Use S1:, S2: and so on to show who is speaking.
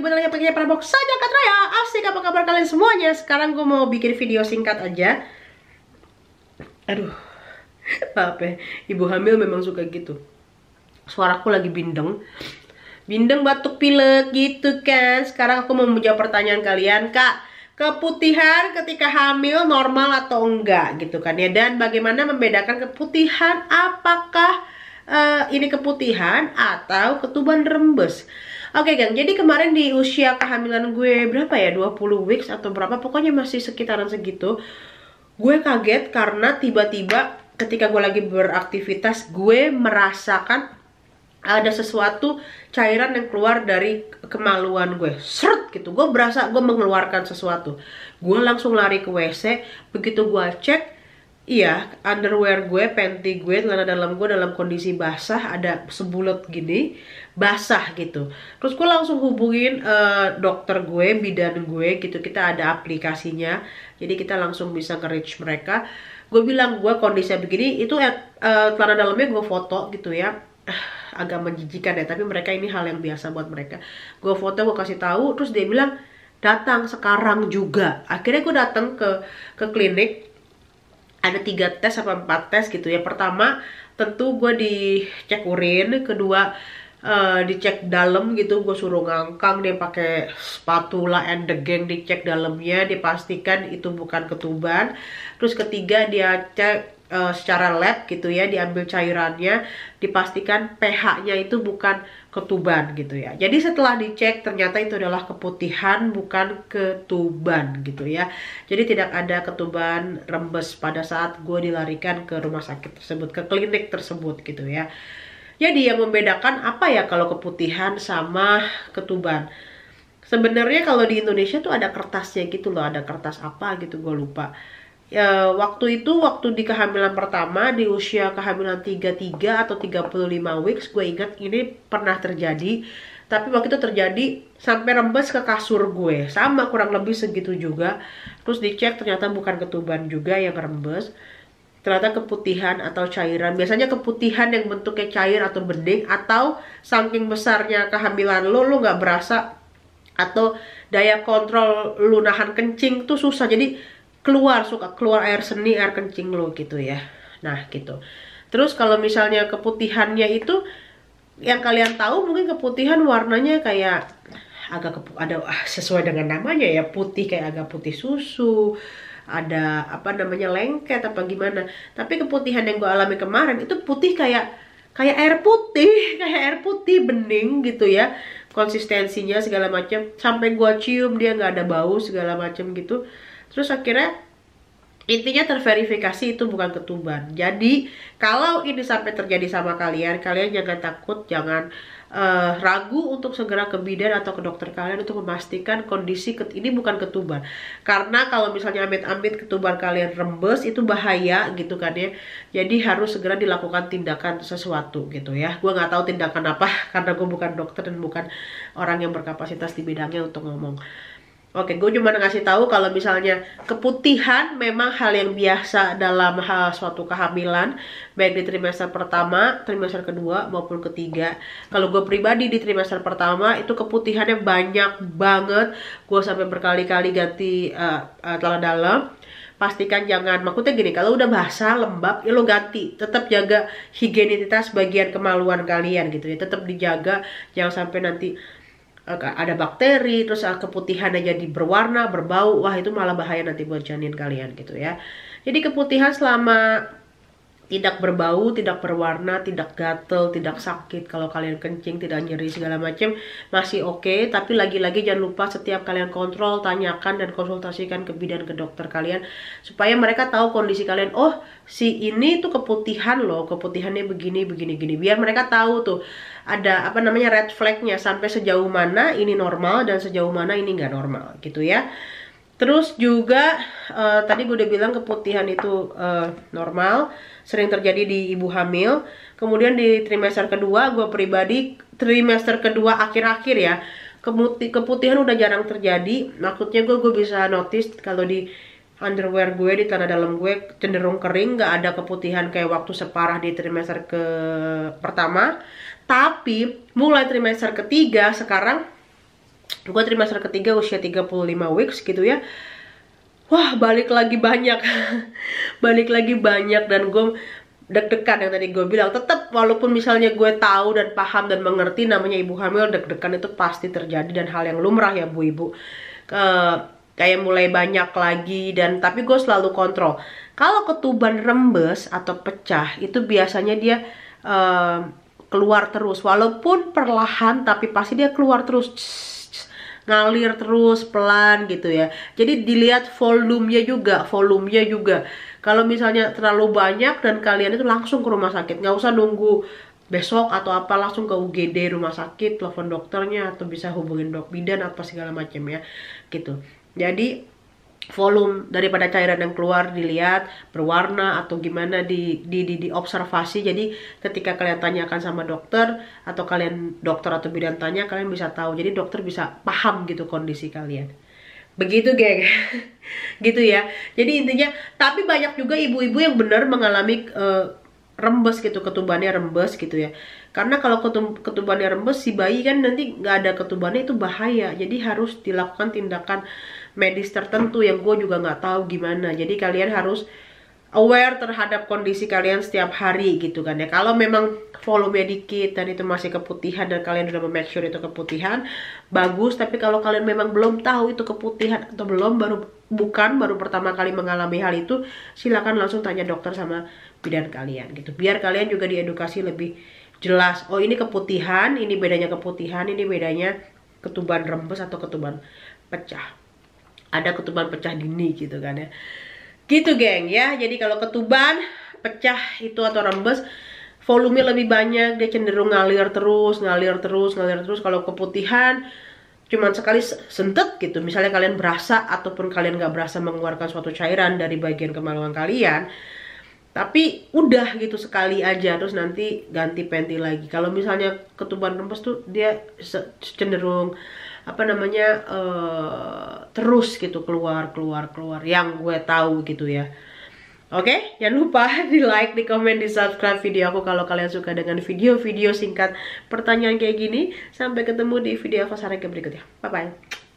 S1: ribut lagi pakai prabok saja Kak Raya Asik apa kabar kalian semuanya Sekarang gue mau bikin video singkat aja Aduh apa ya Ibu hamil memang suka gitu Suaraku lagi bindeng Bindeng batuk pilek gitu kan Sekarang aku mau menjawab pertanyaan kalian Kak keputihan ketika hamil normal atau enggak gitu kan ya dan bagaimana membedakan keputihan apakah uh, ini keputihan atau ketuban rembes Oke okay, gang, jadi kemarin di usia kehamilan gue berapa ya? 20 weeks atau berapa? Pokoknya masih sekitaran segitu. Gue kaget karena tiba-tiba ketika gue lagi beraktivitas, gue merasakan ada sesuatu cairan yang keluar dari kemaluan gue seret gitu gue berasa gue mengeluarkan sesuatu gue langsung lari ke WC begitu gue cek Iya, underwear gue, panty gue, celana dalam gue dalam kondisi basah, ada sebulet gini, basah gitu. Terus gue langsung hubungin uh, dokter gue, bidan gue gitu, kita ada aplikasinya. Jadi kita langsung bisa nge-reach mereka. Gue bilang gue kondisinya begini, itu uh, celana dalamnya gue foto gitu ya agak menjijikan ya tapi mereka ini hal yang biasa buat mereka gue foto gue kasih tahu terus dia bilang datang sekarang juga akhirnya gue datang ke ke klinik ada tiga tes atau empat tes gitu ya pertama tentu gue dicek urin kedua uh, dicek dalam gitu gue suruh ngangkang dia pakai spatula and the gang dicek dalamnya dipastikan itu bukan ketuban terus ketiga dia cek uh, secara lab gitu ya diambil cairannya dipastikan pH-nya itu bukan ketuban gitu ya jadi setelah dicek ternyata itu adalah keputihan bukan ketuban gitu ya jadi tidak ada ketuban rembes pada saat gue dilarikan ke rumah sakit tersebut ke klinik tersebut gitu ya jadi yang membedakan apa ya kalau keputihan sama ketuban sebenarnya kalau di Indonesia tuh ada kertasnya gitu loh ada kertas apa gitu gue lupa ya, waktu itu waktu di kehamilan pertama di usia kehamilan 33 atau 35 weeks gue ingat ini pernah terjadi tapi waktu itu terjadi sampai rembes ke kasur gue sama kurang lebih segitu juga terus dicek ternyata bukan ketuban juga yang rembes ternyata keputihan atau cairan biasanya keputihan yang bentuknya cair atau bening atau saking besarnya kehamilan lo lo nggak berasa atau daya kontrol lunahan kencing tuh susah jadi keluar suka keluar air seni air kencing lo gitu ya nah gitu terus kalau misalnya keputihannya itu yang kalian tahu mungkin keputihan warnanya kayak agak ada ah, sesuai dengan namanya ya putih kayak agak putih susu ada apa namanya lengket apa gimana tapi keputihan yang gue alami kemarin itu putih kayak kayak air putih kayak air putih bening gitu ya konsistensinya segala macam sampai gue cium dia nggak ada bau segala macam gitu terus akhirnya intinya terverifikasi itu bukan ketuban jadi kalau ini sampai terjadi sama kalian kalian jangan takut jangan uh, ragu untuk segera ke bidan atau ke dokter kalian untuk memastikan kondisi ket ini bukan ketuban karena kalau misalnya amit-amit ketuban kalian rembes itu bahaya gitu kan ya jadi harus segera dilakukan tindakan sesuatu gitu ya gue nggak tahu tindakan apa karena gue bukan dokter dan bukan orang yang berkapasitas di bidangnya untuk ngomong Oke, gue cuma ngasih tahu kalau misalnya keputihan memang hal yang biasa dalam hal suatu kehamilan, baik di trimester pertama, trimester kedua maupun ketiga. Kalau gue pribadi di trimester pertama itu keputihannya banyak banget, gue sampai berkali-kali ganti uh, eh, uh, eh, telan dalam. Pastikan jangan, maksudnya gini, kalau udah basah lembab, ya lo ganti. Tetap jaga higienitas bagian kemaluan kalian gitu ya, tetap dijaga, jangan sampai nanti ada bakteri terus ah, keputihannya jadi berwarna berbau wah itu malah bahaya nanti buat janin kalian gitu ya jadi keputihan selama tidak berbau, tidak berwarna, tidak gatel, tidak sakit. Kalau kalian kencing, tidak nyeri segala macam masih oke. Okay. Tapi lagi-lagi jangan lupa setiap kalian kontrol, tanyakan dan konsultasikan ke bidan ke dokter kalian supaya mereka tahu kondisi kalian. Oh, si ini tuh keputihan loh, keputihannya begini, begini, gini. Biar mereka tahu tuh ada apa namanya red flagnya sampai sejauh mana ini normal dan sejauh mana ini nggak normal gitu ya. Terus juga uh, tadi gue udah bilang keputihan itu uh, normal, sering terjadi di ibu hamil. Kemudian di trimester kedua gue pribadi trimester kedua akhir-akhir ya keputihan udah jarang terjadi. Maksudnya gue gue bisa notice kalau di underwear gue di tanah dalam gue cenderung kering, nggak ada keputihan kayak waktu separah di trimester ke pertama. Tapi mulai trimester ketiga sekarang gue trimester ketiga usia 35 weeks gitu ya wah balik lagi banyak balik lagi banyak dan gue deg-degan yang tadi gue bilang tetap walaupun misalnya gue tahu dan paham dan mengerti namanya ibu hamil deg-degan itu pasti terjadi dan hal yang lumrah ya bu ibu ke kayak mulai banyak lagi dan tapi gue selalu kontrol kalau ketuban rembes atau pecah itu biasanya dia uh, keluar terus walaupun perlahan tapi pasti dia keluar terus ngalir terus pelan gitu ya jadi dilihat volumenya juga volumenya juga kalau misalnya terlalu banyak dan kalian itu langsung ke rumah sakit nggak usah nunggu besok atau apa langsung ke UGD rumah sakit telepon dokternya atau bisa hubungin dok bidan apa segala macam ya gitu jadi volume daripada cairan yang keluar dilihat berwarna atau gimana di di di, di observasi jadi ketika kalian tanyakan sama dokter atau kalian dokter atau bidan tanya kalian bisa tahu jadi dokter bisa paham gitu kondisi kalian begitu geng gitu ya jadi intinya tapi banyak juga ibu-ibu yang benar mengalami uh, rembes gitu ketubannya rembes gitu ya karena kalau ketubannya rembes si bayi kan nanti nggak ada ketubannya itu bahaya jadi harus dilakukan tindakan medis tertentu yang gue juga nggak tahu gimana jadi kalian harus aware terhadap kondisi kalian setiap hari gitu kan ya kalau memang volume dikit dan itu masih keputihan dan kalian udah make sure itu keputihan bagus tapi kalau kalian memang belum tahu itu keputihan atau belum baru bukan baru pertama kali mengalami hal itu silakan langsung tanya dokter sama bidan kalian gitu biar kalian juga diedukasi lebih jelas oh ini keputihan ini bedanya keputihan ini bedanya ketuban rembes atau ketuban pecah ada ketuban pecah dini gitu kan ya gitu geng ya jadi kalau ketuban pecah itu atau rembes volume lebih banyak dia cenderung ngalir terus ngalir terus ngalir terus kalau keputihan cuman sekali sentet gitu misalnya kalian berasa ataupun kalian nggak berasa mengeluarkan suatu cairan dari bagian kemaluan kalian tapi udah gitu sekali aja terus nanti ganti panty lagi kalau misalnya ketuban rembes tuh dia cenderung apa namanya uh, terus gitu keluar keluar keluar yang gue tahu gitu ya Oke, okay? jangan lupa di like, di komen, di subscribe video aku kalau kalian suka dengan video-video singkat pertanyaan kayak gini. Sampai ketemu di video aku selanjutnya berikutnya. Bye-bye.